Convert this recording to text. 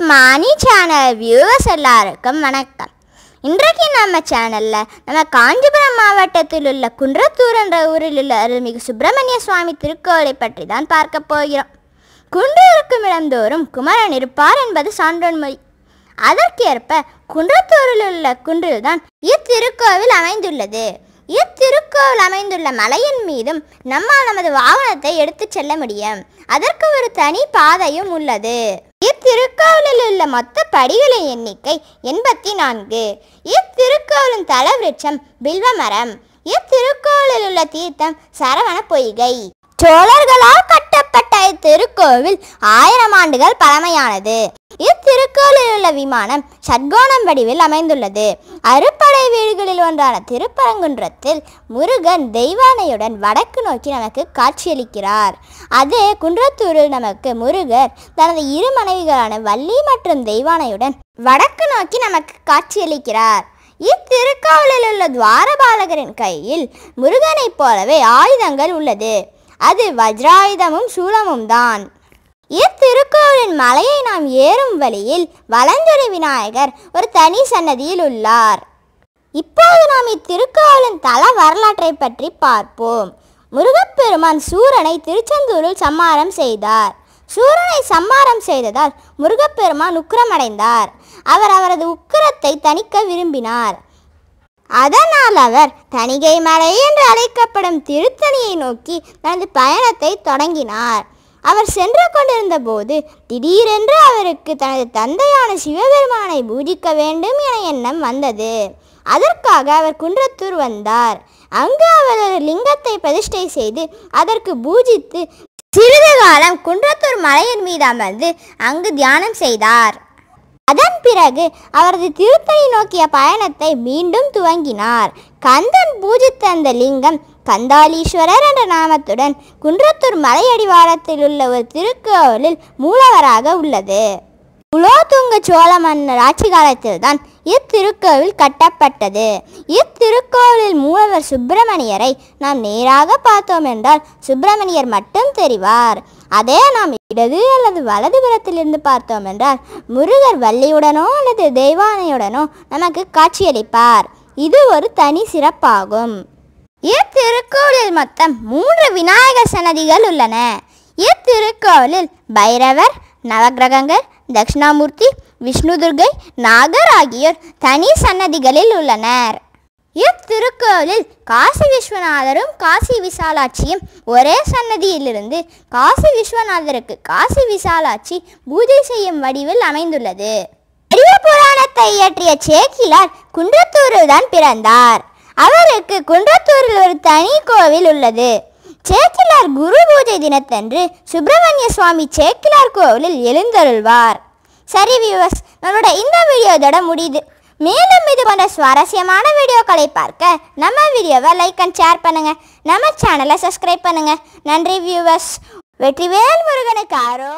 good morning channel viewers எல்லாருக்கும் வணக்கம் இன்றைக்கு நம்ம சேனலில் நம்ம காஞ்சிபுரம் மாவட்டத்தில் உள்ள குன்றத்தூர் என்ற ஊரில் உள்ள அருள்மிகு சுப்பிரமணிய சுவாமி திருக்கோளை பற்றி தான் பார்க்க போகிறோம் குன்றூருக்கும் இடந்தோறும் குமரன் இருப்பார் என்பது சான்றோன் மொழி அதற்கேற்ப குன்றத்தூரில் உள்ள தான் இத்திருக்கோவில் அமைந்துள்ளது இத்திருக்கோவில் அமைந்துள்ள மலையின் மீதும் நம்மால் நமது வாகனத்தை எடுத்துச் செல்ல முடியும் அதற்கு ஒரு தனி பாதையும் உள்ளது இத்திருக்காவலில் உள்ள மொத்த படிகளின் எண்ணிக்கை எண்பத்தி நான்கு இத்திருக்காவலின் தலவிருட்சம் பில்வமரம் இத்திருக்கோளில் உள்ள தீர்த்தம் சரவண பொய்கை சோழர்களால் கட்ட திருக்கோவில் ஆயிரம் ஆண்டுகள் பழமையானது இத்திருக்கோளில் உள்ள விமானம் சட்கோணம் வடிவில் அமைந்துள்ளது அறுப்படை வீடுகளில் ஒன்றான திருப்பரங்குன்றத்தில் முருகன் தெய்வானையுடன் வடக்கு நோக்கி நமக்கு காட்சியளிக்கிறார் அதே குன்றத்தூரில் நமக்கு முருகர் தனது இரு மனைவிகளான வள்ளி மற்றும் தெய்வானையுடன் வடக்கு நோக்கி நமக்கு காட்சியளிக்கிறார் இத்திருக்கோவிலில் உள்ள துவாரபாலகரின் கையில் முருகனைப் போலவே ஆயுதங்கள் உள்ளது அது வஜ்ராயுதமும் சூலமும் தான் இத்திருக்கோளின் மலையை நாம் ஏறும் வழியில் வலஞ்சுரி விநாயகர் ஒரு தனி சன்னதியில் உள்ளார் இப்போது நாம் இத்திருக்கோளின் தல வரலாற்றை பற்றி பார்ப்போம் முருகப்பெருமான் சூரனை திருச்செந்தூரில் சம்மாரம் செய்தார் சூரனை சம்மாரம் செய்ததால் முருகப்பெருமான் உக்கிரமடைந்தார் அவர் அவரது உக்கிரத்தை தணிக்க விரும்பினார் அதனால் அவர் தணிகை மலை என்று அழைக்கப்படும் திருத்தணியை நோக்கி தனது பயணத்தை தொடங்கினார் அவர் சென்று கொண்டிருந்த போது திடீரென்று அவருக்கு தனது தந்தையான சிவபெருமானை பூஜிக்க வேண்டும் என எண்ணம் வந்தது அதற்காக அவர் குன்றத்தூர் வந்தார் அங்கு அவர் ஒரு லிங்கத்தை பிரதிஷ்டை செய்து அதற்கு பூஜித்து சிறிது காலம் குன்றத்தூர் மலையின் மீது அமர்ந்து அங்கு தியானம் செய்தார் அதன் பிறகு அவரது திருத்தணி நோக்கிய பயணத்தை மீண்டும் துவங்கினார் கந்தன் பூஜித்த அந்த லிங்கம் கந்தாலீஸ்வரர் என்ற நாமத்துடன் குன்றத்தூர் மலையடிவாரத்தில் உள்ள ஒரு திருக்கோவிலில் மூலவராக உள்ளது குலோத்துங்க சோழ மன்னர் ஆட்சி காலத்தில்தான் இத்திருக்கோவில் கட்டப்பட்டது இத்திருக்கோவிலில் மூலவர் சுப்பிரமணியரை நாம் நேராக பார்த்தோம் என்றால் சுப்பிரமணியர் மட்டும் தெரிவார் அதே நாம் இடது அல்லது வலது புறத்திலிருந்து பார்த்தோம் என்றால் முருகர் வள்ளியுடனோ அல்லது தெய்வானையுடனோ நமக்கு காட்சியளிப்பார் இது ஒரு தனி சிறப்பாகும் இத்திருக்கோவிலில் மொத்தம் மூன்று விநாயகர் சன்னதிகள் உள்ளன இத்திருக்கோவிலில் பைரவர் நவகிரகங்கள் தக்ஷணாமூர்த்தி விஷ்ணு துர்கை நாகர் ஆகியோர் தனி சன்னதிகளில் உள்ளனர் இத்திருக்கோயிலில் காசி விஸ்வநாதரும் காசி விசாலாட்சியும் ஒரே சன்னதியிலிருந்து காசி விஸ்வநாதருக்கு காசி விசாலாட்சி பூஜை செய்யும் வடிவில் அமைந்துள்ளது பெரிய புராணத்தை இயற்றிய சேக்கிலார் குன்றத்தூரில்தான் பிறந்தார் அவருக்கு குன்றத்தூரில் ஒரு தனி கோவில் உள்ளது சேக்கிலார் குரு பூஜை தினத்தன்று சுப்பிரமணிய சுவாமி சேக்கிலார் கோவிலில் எழுந்தருள்வார் சரி வியூவர்ஸ் நம்மளோட இந்த வீடியோ இதோட முடியுது மேலும் இது போன்ற சுவாரஸ்யமான வீடியோக்களை பார்க்க நம்ம வீடியோவை லைக் அண்ட் ஷேர் பண்ணுங்கள் நம்ம சேனலை சப்ஸ்கிரைப் பண்ணுங்கள் நன்றி வியூவர்ஸ் வெற்றிவேல் முருகனுக்கு ஆரோ